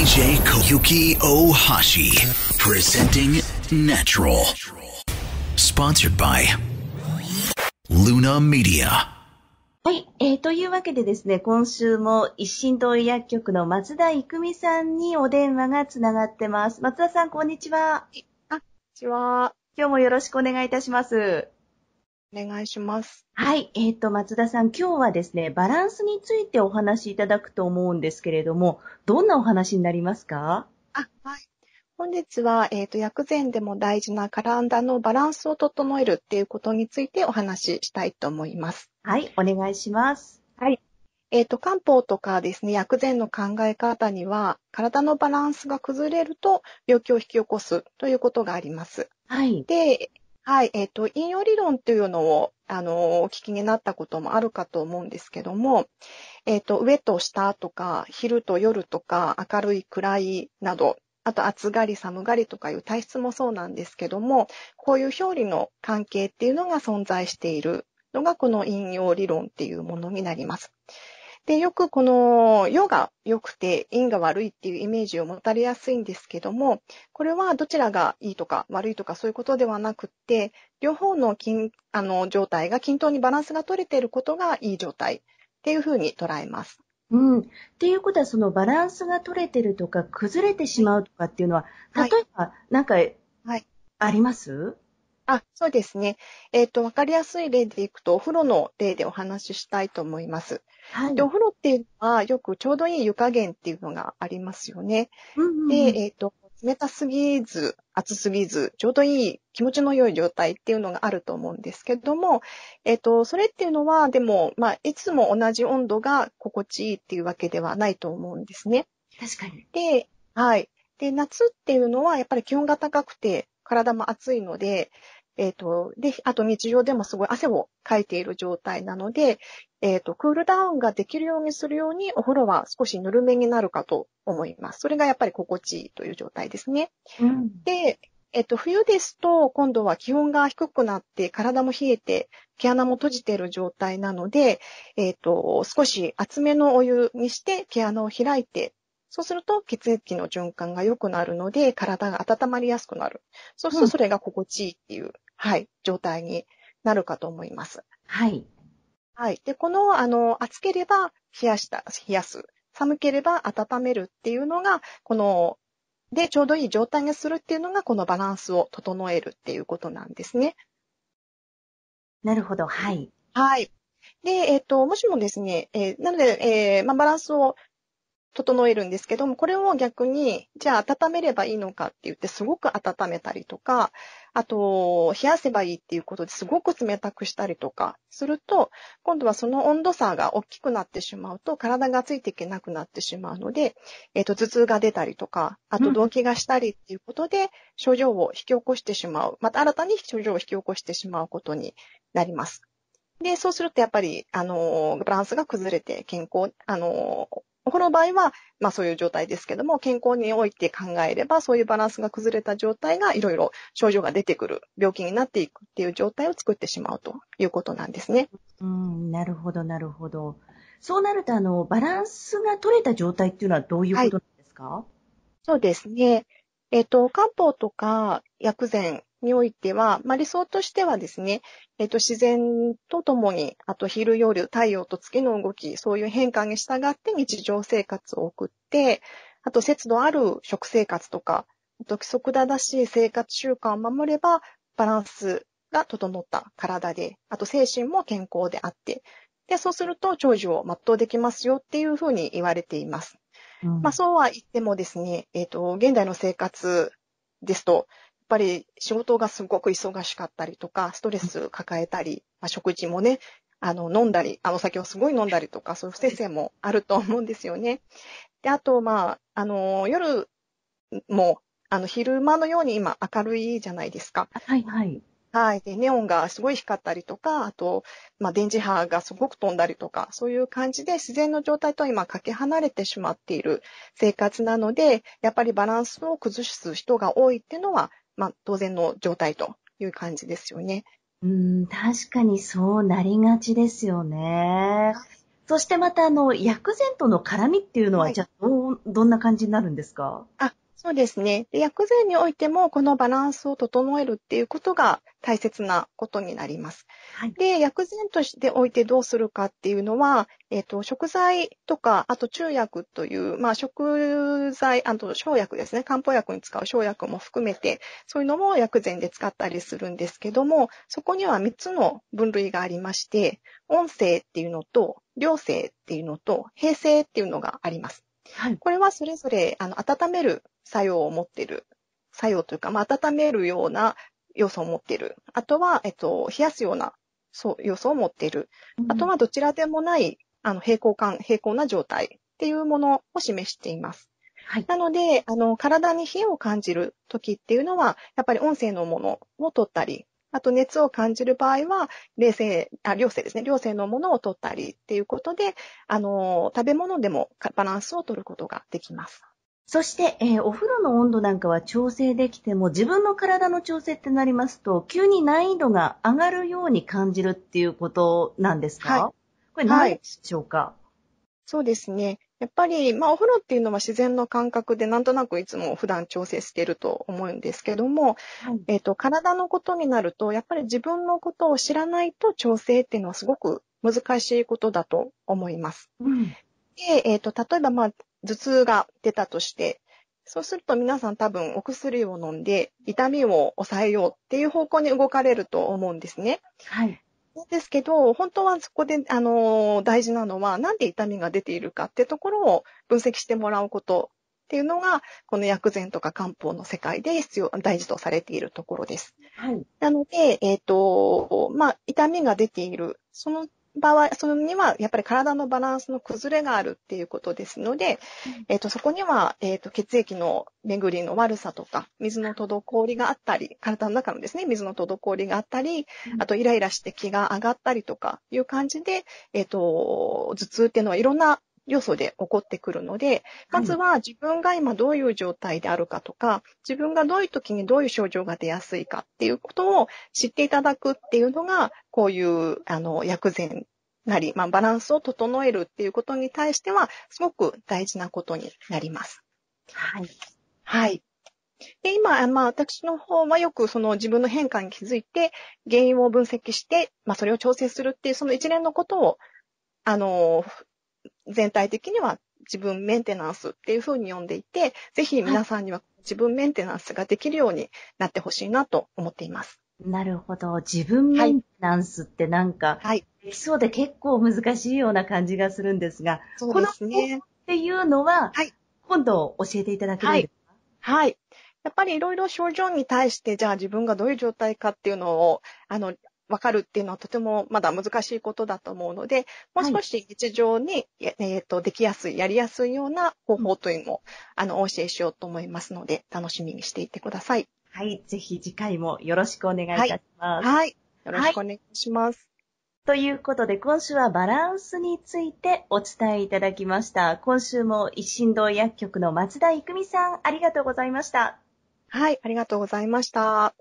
DJ Yuki Ohashi presenting Natural. Sponsored by Luna Media. はい、えー、というわけでですね、今週も一神堂薬局の松田育美さんにお電話がつながってます。松田さん、こんにちは。あ、こんにちは。今日もよろしくお願いいたします。お願いします。はい。えっ、ー、と、松田さん、今日はですね、バランスについてお話しいただくと思うんですけれども、どんなお話になりますかあ、はい。本日は、えっ、ー、と、薬膳でも大事な体のバランスを整えるっていうことについてお話ししたいと思います。はい。お願いします。はい。えっ、ー、と、漢方とかですね、薬膳の考え方には、体のバランスが崩れると病気を引き起こすということがあります。はい。で、はい、えっ、ー、と、引用理論というのを、あの、お聞きになったこともあるかと思うんですけども、えっ、ー、と、上と下とか、昼と夜とか、明るい暗いなど、あと暑がり寒がりとかいう体質もそうなんですけども、こういう表裏の関係っていうのが存在しているのが、この引用理論っていうものになります。で、よくこの、世が良くて、陰が悪いっていうイメージを持たれやすいんですけども、これはどちらがいいとか悪いとかそういうことではなくて、両方の均あの状態が均等にバランスが取れていることがいい状態っていうふうに捉えます。うん。っていうことは、そのバランスが取れてるとか、崩れてしまうとかっていうのは、例えば、なんか、はい。あります、はいあ、そうですね。えっ、ー、と、わかりやすい例でいくと、お風呂の例でお話ししたいと思います。はい、で、お風呂っていうのは、よくちょうどいい湯加減っていうのがありますよね。うんうん、で、えっ、ー、と、冷たすぎず、暑すぎず、ちょうどいい気持ちの良い状態っていうのがあると思うんですけども、えっ、ー、と、それっていうのは、でも、まあ、いつも同じ温度が心地いいっていうわけではないと思うんですね。確かに。で、はい。で、夏っていうのは、やっぱり気温が高くて、体も暑いので、えっ、ー、と、で、あと日常でもすごい汗をかいている状態なので、えっ、ー、と、クールダウンができるようにするように、お風呂は少しぬるめになるかと思います。それがやっぱり心地いいという状態ですね。うん、で、えっ、ー、と、冬ですと、今度は気温が低くなって、体も冷えて、毛穴も閉じている状態なので、えっ、と、少し厚めのお湯にして毛穴を開いてそうすると血液の循環が良くなるので、体が温まりやすくなる。そうするとそれが心地いいっていうはい、状態になるかと思います。はい。はい。で、この、あの、暑ければ冷やした、冷やす。寒ければ温めるっていうのが、この、で、ちょうどいい状態にするっていうのが、このバランスを整えるっていうことなんですね。なるほど、はい。はい。で、えっ、ー、と、もしもですね、えー、なので、えー、まあ、バランスを整えるんですけども、これを逆に、じゃあ温めればいいのかって言って、すごく温めたりとか、あと、冷やせばいいっていうことですごく冷たくしたりとかすると、今度はその温度差が大きくなってしまうと、体がついていけなくなってしまうので、えっ、ー、と、頭痛が出たりとか、あと、動悸がしたりっていうことで、症状を引き起こしてしまう。また新たに症状を引き起こしてしまうことになります。で、そうするとやっぱり、あの、バランスが崩れて健康、あの、この場合は、まあそういう状態ですけども、健康において考えれば、そういうバランスが崩れた状態がいろいろ症状が出てくる、病気になっていくっていう状態を作ってしまうということなんですね。うん、なるほど、なるほど。そうなると、あの、バランスが取れた状態っていうのはどういうことなんですか、はい、そうですね。えっ、ー、と、漢方とか薬膳においては、まあ、理想としてはですね、えっ、と、自然とともに、あと昼夜、太陽と月の動き、そういう変化に従って日常生活を送って、あと節度ある食生活とか、あと規則正しい生活習慣を守れば、バランスが整った体で、あと精神も健康であって、で、そうすると長寿を全うできますよっていうふうに言われています。うん、まあそうは言ってもですね、えっ、と、現代の生活ですと、ぱり仕事がすごく忙しかったりとか、ストレス抱えたり、まあ、食事もね、あの、飲んだり、あの、酒をすごい飲んだりとか、そういう不正性もあると思うんですよね。で、あと、まあ、あの、夜も、あの、昼間のように今明るいじゃないですか。はいはい。はい。で、ネオンがすごい光ったりとか、あと、まあ、電磁波がすごく飛んだりとか、そういう感じで自然の状態と今かけ離れてしまっている生活なので、やっぱりバランスを崩す人が多いっていうのは、まあ、当然の状態という感じですよね。うん、確かにそうなりがちですよね。そしてまた、あの、薬膳との絡みっていうのは、はい、じゃあど、どんな感じになるんですかあ、そうですね。で薬膳においても、このバランスを整えるっていうことが大切なことになります。はい、で、薬膳としておいてどうするかっていうのは、えっ、ー、と、食材とか、あと中薬という、まあ、食材、あと生薬ですね。漢方薬に使う生薬も含めて、そういうのも薬膳で使ったりするんですけども、そこには3つの分類がありまして、音声っていうのと、良性っていうのと、平成っていうのがあります。はい、これはそれぞれあの温める作用を持っている作用というか、まあ、温めるような要素を持っている。あとは、えっと、冷やすようなそう要素を持っている。あとはどちらでもない、あの、平行感、平行な状態っていうものを示しています。はい、なので、あの、体に火を感じる時っていうのは、やっぱり音声のものを取ったり、あと熱を感じる場合は、冷静、あ、良性ですね。良性のものを取ったりっていうことで、あの、食べ物でもバランスを取ることができます。そして、えー、お風呂の温度なんかは調整できても、自分の体の調整ってなりますと、急に難易度が上がるように感じるっていうことなんですか、はい、これ何でしょうか、はい、そうですね。やっぱり、まあ、お風呂っていうのは自然の感覚で、なんとなくいつも普段調整していると思うんですけども、はい、えっ、ー、と、体のことになると、やっぱり自分のことを知らないと調整っていうのはすごく難しいことだと思います。うん、で、えっ、ー、と、例えば、まあ、頭痛が出たとして、そうすると皆さん多分お薬を飲んで痛みを抑えようっていう方向に動かれると思うんですね。はい。なんですけど、本当はそこで、あの、大事なのは、なんで痛みが出ているかってところを分析してもらうことっていうのが、この薬膳とか漢方の世界で必要、大事とされているところです。はい。なので、えっ、ー、と、まあ、痛みが出ている、その場合、そのには、やっぱり体のバランスの崩れがあるっていうことですので、うん、えっ、ー、と、そこには、えっ、ー、と、血液の巡りの悪さとか、水の滞りがあったり、体の中のですね、水の滞りがあったり、あと、イライラして気が上がったりとかいう感じで、えっ、ー、と、頭痛っていうのはいろんな要素で起こってくるので、まずは自分が今どういう状態であるかとか、自分がどういう時にどういう症状が出やすいかっていうことを知っていただくっていうのが、こういう、あの、薬膳なり、まあ、バランスを整えるっていうことに対しては、すごく大事なことになります。はい。はい。で、今、まあ、私の方はよくその自分の変化に気づいて、原因を分析して、まあ、それを調整するっていう、その一連のことを、あの、全体的には自分メンテナンスっていうふうに呼んでいて、ぜひ皆さんには自分メンテナンスができるようになってほしいなと思っています。なるほど。自分メンテナンスってなんか、はい、できそうで結構難しいような感じがするんですが、そうですね。っていうのは、はい、今度教えていただけるんですか、はい、はい。やっぱりいろいろ症状に対して、じゃあ自分がどういう状態かっていうのを、あの、わかるっていうのはとてもまだ難しいことだと思うので、もう少し日常に、えー、とできやすい、やりやすいような方法というのを、あの、お教えしようと思いますので、楽しみにしていてください。はい。ぜひ次回もよろしくお願いいたします。はい。はい、よろしくお願いします。はい、ということで、今週はバランスについてお伝えいただきました。今週も一心堂薬局の松田育美さん、ありがとうございました。はい、ありがとうございました。